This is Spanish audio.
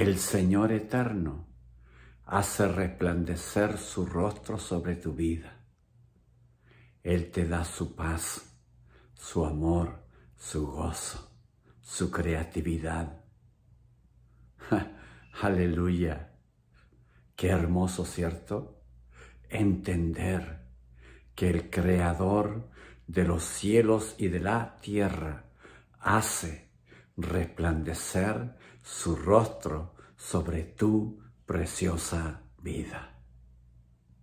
El Señor eterno hace resplandecer su rostro sobre tu vida. Él te da su paz, su amor, su gozo, su creatividad. Aleluya. Qué hermoso, ¿cierto? Entender que el creador de los cielos y de la tierra hace resplandecer su rostro sobre tu preciosa vida.